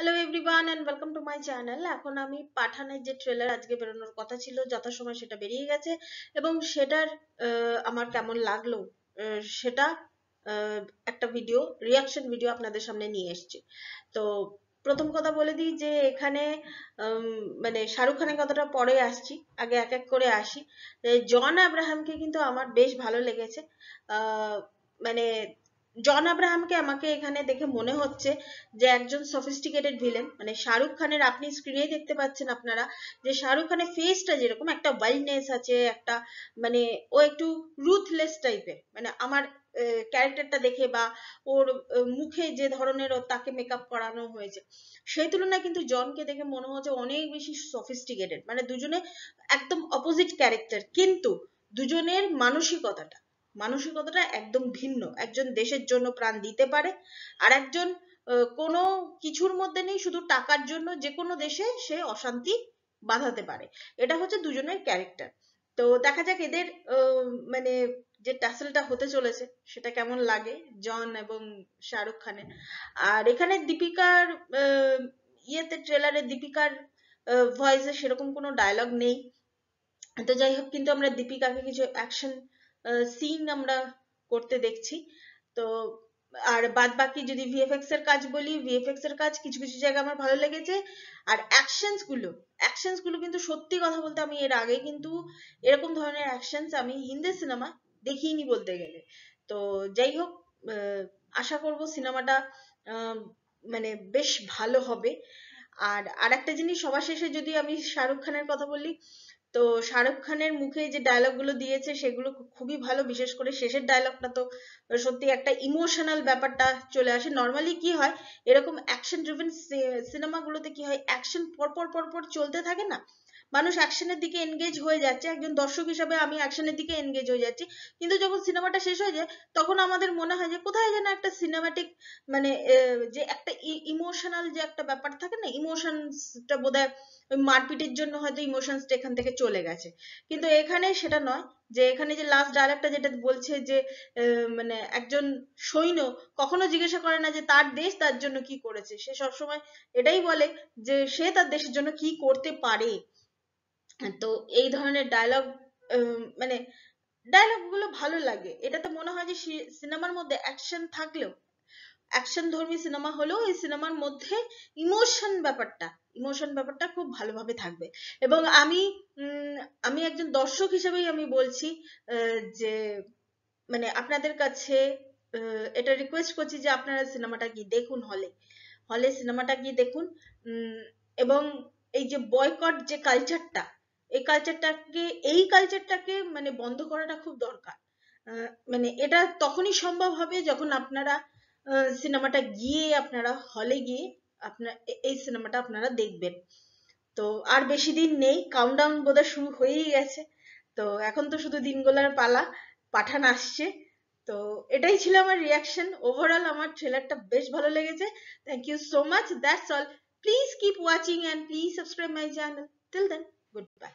hello everyone and welcome to my channel এখন আমি পাঠানের যে ট্রেলার আজকে বেরোনোর কথা ছিল যথাসময় সেটা বেরিয়ে গেছে এবং সেটার আমার কেমন লাগলো সেটা একটা ভিডিও রিয়াকশন ভিডিও আপনাদের সামনে নিয়ে এসছি তো প্রথম কথা বলে দিই যে এখানে মানে শাহরুখ খানের কথাটা পরে আসছি আগে এক এক করে আসি জন আব্রাহামকে কিন্তু আমার বেশ ভালো লেগেছে মানে জন আব্রাহামকে আমাকে এখানে দেখে মনে হচ্ছে যে একজন সফিস্টিকেটেড ভিলেন মানে শাহরুখ খানের আপনি স্ক্রিনে দেখতে পাচ্ছেন আপনারা যে শাহরুখ খানের ফেসটা যেরকম একটা ওয়াইল্ডনেস আছে একটা মানে ও একটু রুথলেস টাইপের মানে আমার ক্যারেক্টারটা দেখে বা ওর মুখে যে ধরনের তাকে মেকআপ করানো হয়েছে সেই তুলনায় কিন্তু জনকে দেখে মনে হচ্ছে অনেক বেশি সফিস্টিকেটেড মানে দুজনে একদম অপোজিট ক্যারেক্টার কিন্তু দুজনের মানসিকতাটা মানসিকতাটা একদম ভিন্ন একজন দেশের জন্য প্রাণ দিতে পারে আর একজন কোনো কিছুর মধ্যে নেই শুধু টাকার জন্য যে কোনো দেশে সে অশান্তি বাধাতে পারে এটা হচ্ছে দুজনের ক্যারেক্টার তো দেখা যাক এদের মানে যে ট্যাসেলটা হতে চলেছে সেটা কেমন লাগে জন এবং শাহরুখ খানের আর এখানে দীপিকার ইয়েতে ট্রেলারে দীপিকার ভয়েসে সেরকম কোনো ডায়লগ নেই তো যাই হোক কিন্তু আমরা দীপিকাকে কিছু অ্যাকশন সিন আমরা করতে দেখছি তো আর বাদ বাকি যদি ভিএফএক্স এর কাজ বলি ভিএফএক্স এর কাজ কিছু কিছু জায়গায় আমার ভালো লেগেছে আর অ্যাকশনস গুলো অ্যাকশনস গুলো কিন্তু সত্যি কথা বলতে আমি এর আগে কিন্তু এরকম ধরনের অ্যাকশনস আমি হিন্দি সিনেমা দেখিনি বলতে গেলে তো যাই হোক আশা করব সিনেমাটা মানে বেশ ভালো হবে আর আরেকটা জিনিস সবার শেষে যদি আমি শাহরুখ খানের কথা বলি তো শাহরুখ খানের মুখে যে ডায়লগ গুলো দিয়েছে সেগুলো খুবই ভালো বিশেষ করে শেষের ডায়লগটা তো সত্যি একটা ইমোশনাল ব্যাপারটা চলে আসে নর্মালি কি হয় এরকম অ্যাকশন ড্রিভেন গুলোতে কি হয় অ্যাকশন পর পর পর পর চলতে থাকে না মানুষ অ্যাকশনের দিকে এনগেজ হয়ে যাচ্ছে একজন দর্শক হিসাবে আমি অ্যাকশনের দিকে এনগেজ হয়ে যাচ্ছি কিন্তু যখন সিনেমাটা শেষ হয়ে যায় তখন আমাদের মনে হয় যে কোথায় যেন একটা সিনেমাটিক মানে যে একটা ইমোশনাল যে একটা ব্যাপার থাকে না ইমোশনসটা বোধ হয় মারপিটের জন্য হয়তো ইমোশনসটা এখান থেকে চলে গেছে কিন্তু এখানে সেটা নয় যে এখানে যে লাস্ট ডায়লগটা যেটা বলছে যে মানে একজন সৈন্য কখনো জিজ্ঞাসা করে না যে তার দেশ তার জন্য কি করেছে সে সবসময় এটাই বলে যে সে তার দেশের জন্য কি করতে পারে তো এই ধরনের ডায়লগ মানে ডায়লগ গুলো ভালো লাগে এটাতে মনে হয় যে সিনেমার মধ্যে অ্যাকশন থাকলেও অ্যাকশন ধর্মী সিনেমা হলেও এই সিনেমার মধ্যে ইমোশন ব্যাপারটা ইমোশন ব্যাপারটা খুব ভালোভাবে থাকবে এবং আমি আমি একজন দর্শক হিসেবেই আমি বলছি যে মানে আপনাদের কাছে এটা রিকোয়েস্ট করছি যে আপনারা সিনেমাটা কি দেখুন হলে হলে সিনেমাটা গিয়ে দেখুন এবং এই যে বয়কট যে কালচারটা এই কালচারটাকে এই কালচারটাকে মানে বন্ধ করাটা খুব দরকার মানে এটা তখনই সম্ভব হবে যখন আপনারা সিনেমাটা গিয়ে আপনারা হলে গিয়ে আপনার এই সিনেমাটা আপনারা দেখবেন তো আর বেশি দিন নেই কাউন্টডাউন বোধহয় শুরু হয়েই গেছে তো এখন তো শুধু দিনগুলার পালা পাঠান আসছে তো এটাই ছিল আমার রিয়াকশন ওভারঅল আমার ট্রেলারটা বেশ ভালো লেগেছে thank you so much that's all please keep watching and please subscribe my channel till then good by